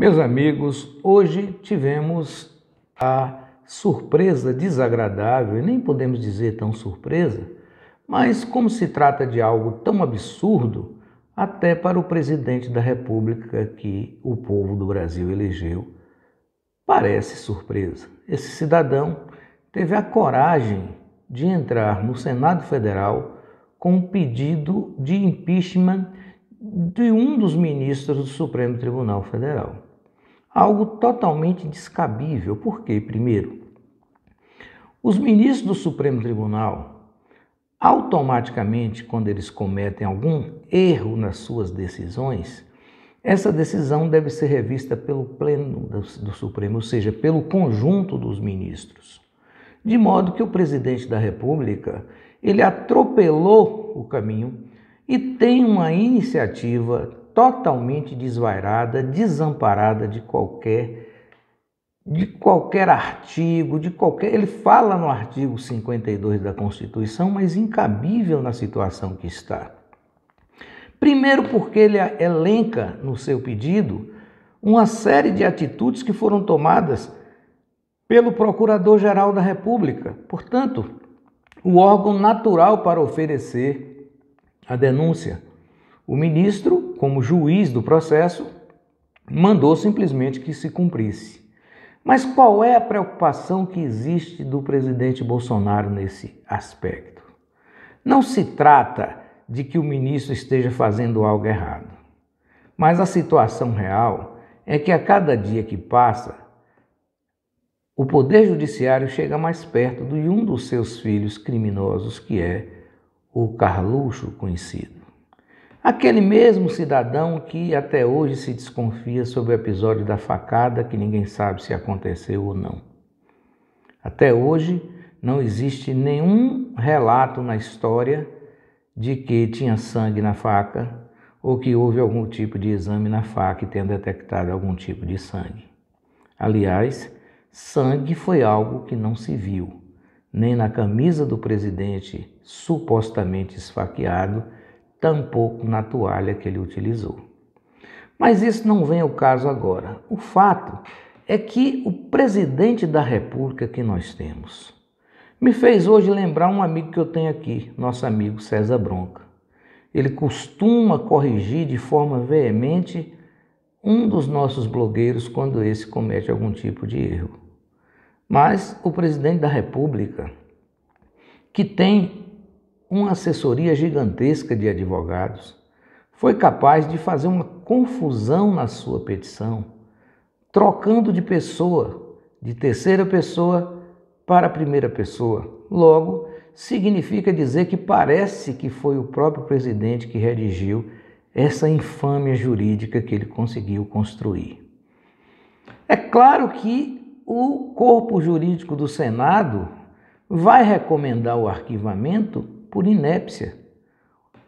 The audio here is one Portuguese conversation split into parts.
Meus amigos, hoje tivemos a surpresa desagradável, e nem podemos dizer tão surpresa, mas como se trata de algo tão absurdo, até para o presidente da República que o povo do Brasil elegeu, parece surpresa. Esse cidadão teve a coragem de entrar no Senado Federal com um pedido de impeachment de um dos ministros do Supremo Tribunal Federal. Algo totalmente descabível. Por quê? Primeiro, os ministros do Supremo Tribunal, automaticamente, quando eles cometem algum erro nas suas decisões, essa decisão deve ser revista pelo Pleno do, do Supremo, ou seja, pelo conjunto dos ministros. De modo que o presidente da República, ele atropelou o caminho e tem uma iniciativa totalmente desvairada, desamparada de qualquer de qualquer artigo, de qualquer, ele fala no artigo 52 da Constituição, mas incabível na situação que está. Primeiro porque ele elenca no seu pedido uma série de atitudes que foram tomadas pelo Procurador-Geral da República. Portanto, o órgão natural para oferecer a denúncia. O ministro como juiz do processo, mandou simplesmente que se cumprisse. Mas qual é a preocupação que existe do presidente Bolsonaro nesse aspecto? Não se trata de que o ministro esteja fazendo algo errado, mas a situação real é que a cada dia que passa, o Poder Judiciário chega mais perto de um dos seus filhos criminosos, que é o Carluxo conhecido. Aquele mesmo cidadão que até hoje se desconfia sobre o episódio da facada que ninguém sabe se aconteceu ou não. Até hoje não existe nenhum relato na história de que tinha sangue na faca ou que houve algum tipo de exame na faca e tenha detectado algum tipo de sangue. Aliás, sangue foi algo que não se viu, nem na camisa do presidente supostamente esfaqueado tampouco na toalha que ele utilizou. Mas isso não vem ao caso agora. O fato é que o presidente da República que nós temos me fez hoje lembrar um amigo que eu tenho aqui, nosso amigo César Bronca. Ele costuma corrigir de forma veemente um dos nossos blogueiros quando esse comete algum tipo de erro. Mas o presidente da República, que tem uma assessoria gigantesca de advogados, foi capaz de fazer uma confusão na sua petição, trocando de pessoa, de terceira pessoa para a primeira pessoa. Logo, significa dizer que parece que foi o próprio presidente que redigiu essa infâmia jurídica que ele conseguiu construir. É claro que o corpo jurídico do Senado vai recomendar o arquivamento por inépcia.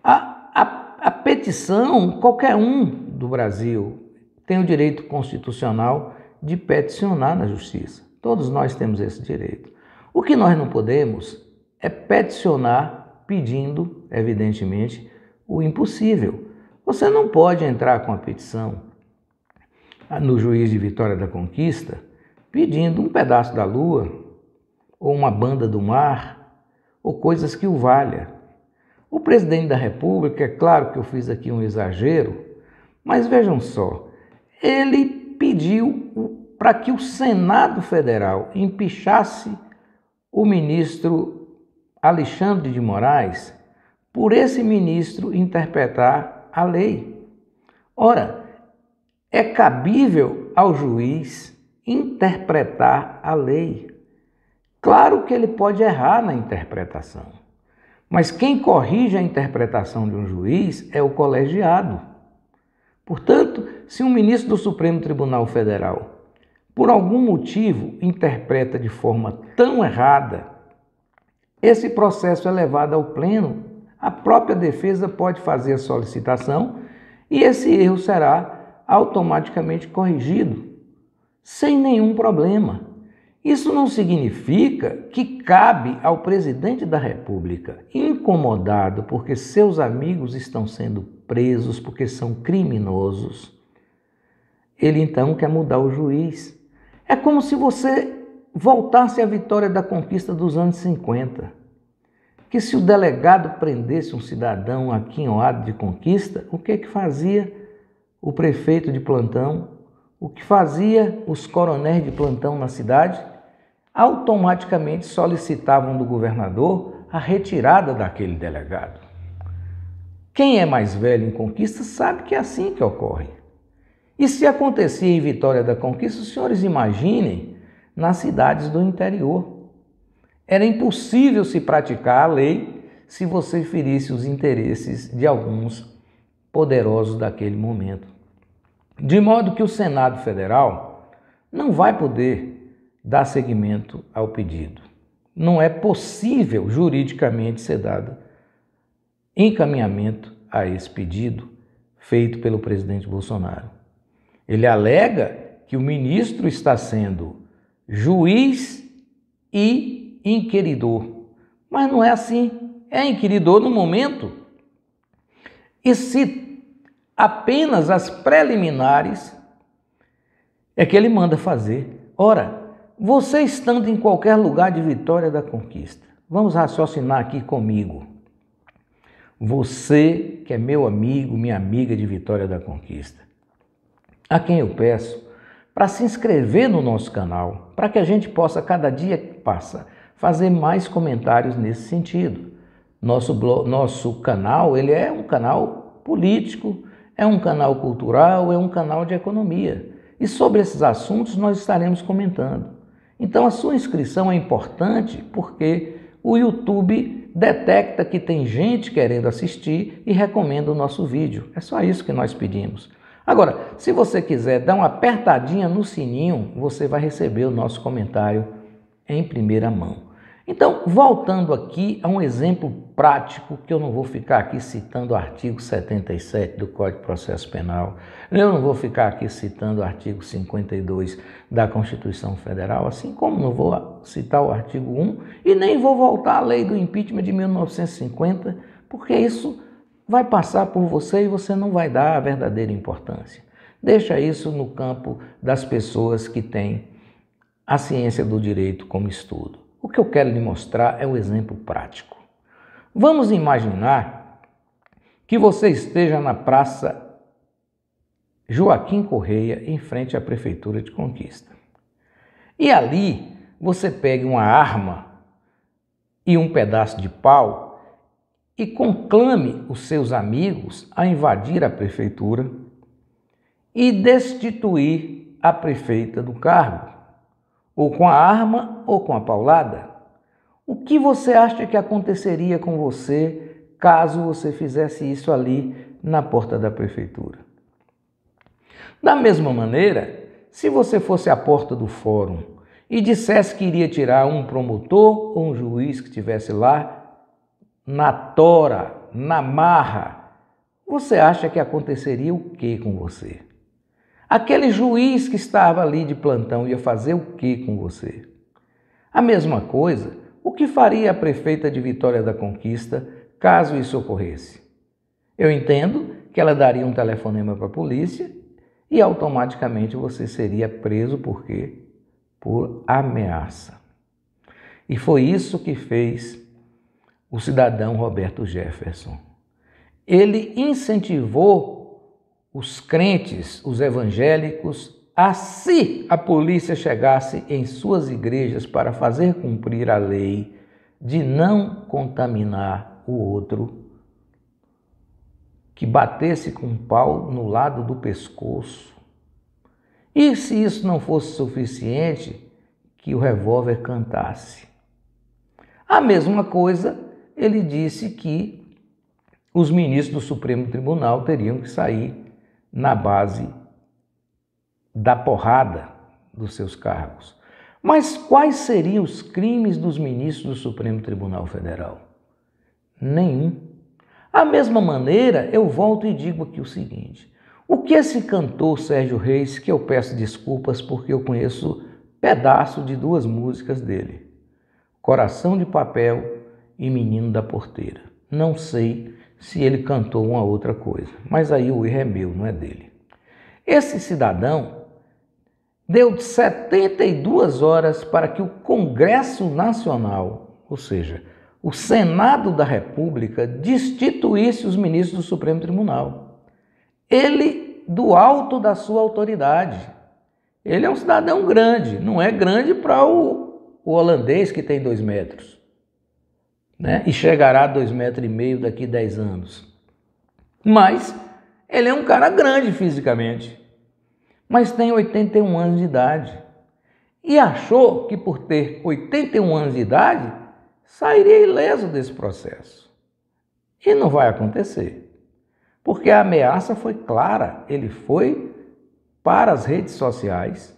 A, a, a petição, qualquer um do Brasil tem o direito constitucional de peticionar na justiça. Todos nós temos esse direito. O que nós não podemos é peticionar pedindo, evidentemente, o impossível. Você não pode entrar com a petição no juiz de Vitória da Conquista pedindo um pedaço da lua ou uma banda do mar ou coisas que o valha. O presidente da República, é claro que eu fiz aqui um exagero, mas vejam só, ele pediu para que o Senado Federal empichasse o ministro Alexandre de Moraes por esse ministro interpretar a lei. Ora, é cabível ao juiz interpretar a lei. Claro que ele pode errar na interpretação, mas quem corrige a interpretação de um juiz é o colegiado. Portanto, se um ministro do Supremo Tribunal Federal, por algum motivo, interpreta de forma tão errada, esse processo é levado ao pleno, a própria defesa pode fazer a solicitação e esse erro será automaticamente corrigido, sem nenhum problema. Isso não significa que cabe ao presidente da República, incomodado porque seus amigos estão sendo presos, porque são criminosos, ele então quer mudar o juiz. É como se você voltasse à vitória da conquista dos anos 50. Que se o delegado prendesse um cidadão aquinhoado de conquista, o que, é que fazia o prefeito de plantão? O que fazia os coronéis de plantão na cidade? automaticamente solicitavam do governador a retirada daquele delegado. Quem é mais velho em conquista sabe que é assim que ocorre. E se acontecia em Vitória da Conquista, os senhores imaginem nas cidades do interior. Era impossível se praticar a lei se você ferisse os interesses de alguns poderosos daquele momento. De modo que o Senado Federal não vai poder dar seguimento ao pedido. Não é possível juridicamente ser dado encaminhamento a esse pedido feito pelo presidente Bolsonaro. Ele alega que o ministro está sendo juiz e inquiridor. Mas não é assim. É inquiridor no momento. E se apenas as preliminares é que ele manda fazer. Ora, você estando em qualquer lugar de vitória da conquista, vamos raciocinar aqui comigo. Você que é meu amigo, minha amiga de Vitória da Conquista, a quem eu peço para se inscrever no nosso canal, para que a gente possa, cada dia que passa, fazer mais comentários nesse sentido. Nosso, blog, nosso canal ele é um canal político, é um canal cultural, é um canal de economia. E sobre esses assuntos nós estaremos comentando. Então a sua inscrição é importante porque o YouTube detecta que tem gente querendo assistir e recomenda o nosso vídeo. É só isso que nós pedimos. Agora, se você quiser dar uma apertadinha no sininho, você vai receber o nosso comentário em primeira mão. Então, voltando aqui a um exemplo prático, que eu não vou ficar aqui citando o artigo 77 do Código de Processo Penal, eu não vou ficar aqui citando o artigo 52 da Constituição Federal, assim como não vou citar o artigo 1 e nem vou voltar à lei do impeachment de 1950, porque isso vai passar por você e você não vai dar a verdadeira importância. Deixa isso no campo das pessoas que têm a ciência do direito como estudo. O que eu quero lhe mostrar é um exemplo prático. Vamos imaginar que você esteja na Praça Joaquim Correia, em frente à Prefeitura de Conquista. E ali você pegue uma arma e um pedaço de pau e conclame os seus amigos a invadir a prefeitura e destituir a prefeita do cargo ou com a arma ou com a paulada? O que você acha que aconteceria com você caso você fizesse isso ali na porta da prefeitura? Da mesma maneira, se você fosse à porta do fórum e dissesse que iria tirar um promotor ou um juiz que estivesse lá na tora, na marra, você acha que aconteceria o que com você? Aquele juiz que estava ali de plantão ia fazer o que com você? A mesma coisa, o que faria a prefeita de Vitória da Conquista caso isso ocorresse? Eu entendo que ela daria um telefonema para a polícia e automaticamente você seria preso por quê? Por ameaça. E foi isso que fez o cidadão Roberto Jefferson. Ele incentivou os crentes, os evangélicos, a se a polícia chegasse em suas igrejas para fazer cumprir a lei de não contaminar o outro, que batesse com um pau no lado do pescoço. E se isso não fosse suficiente, que o revólver cantasse. A mesma coisa ele disse que os ministros do Supremo Tribunal teriam que sair na base da porrada dos seus cargos. Mas quais seriam os crimes dos ministros do Supremo Tribunal Federal? Nenhum. Da mesma maneira, eu volto e digo aqui o seguinte: o que esse cantor Sérgio Reis, que eu peço desculpas porque eu conheço pedaço de duas músicas dele, Coração de Papel e Menino da Porteira. Não sei se ele cantou uma outra coisa. Mas aí o erro é meu, não é dele. Esse cidadão deu 72 horas para que o Congresso Nacional, ou seja, o Senado da República, destituísse os ministros do Supremo Tribunal. Ele, do alto da sua autoridade. Ele é um cidadão grande, não é grande para o, o holandês que tem dois metros né? e chegará a 2,5 metros e meio daqui a 10 anos. Mas ele é um cara grande fisicamente, mas tem 81 anos de idade. E achou que por ter 81 anos de idade, sairia ileso desse processo. E não vai acontecer. Porque a ameaça foi clara, ele foi para as redes sociais,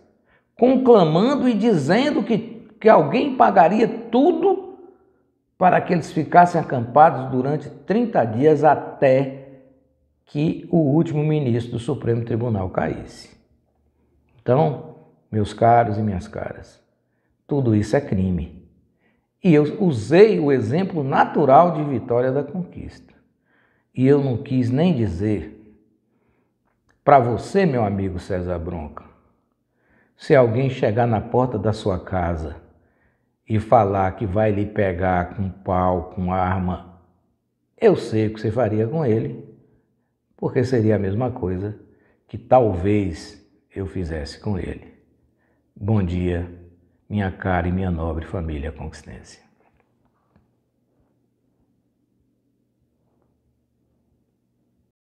conclamando e dizendo que, que alguém pagaria tudo para que eles ficassem acampados durante 30 dias até que o último ministro do Supremo Tribunal caísse. Então, meus caros e minhas caras, tudo isso é crime. E eu usei o exemplo natural de Vitória da Conquista. E eu não quis nem dizer para você, meu amigo César Bronca, se alguém chegar na porta da sua casa e falar que vai lhe pegar com pau, com arma, eu sei o que você faria com ele, porque seria a mesma coisa que talvez eu fizesse com ele. Bom dia, minha cara e minha nobre família conquistense.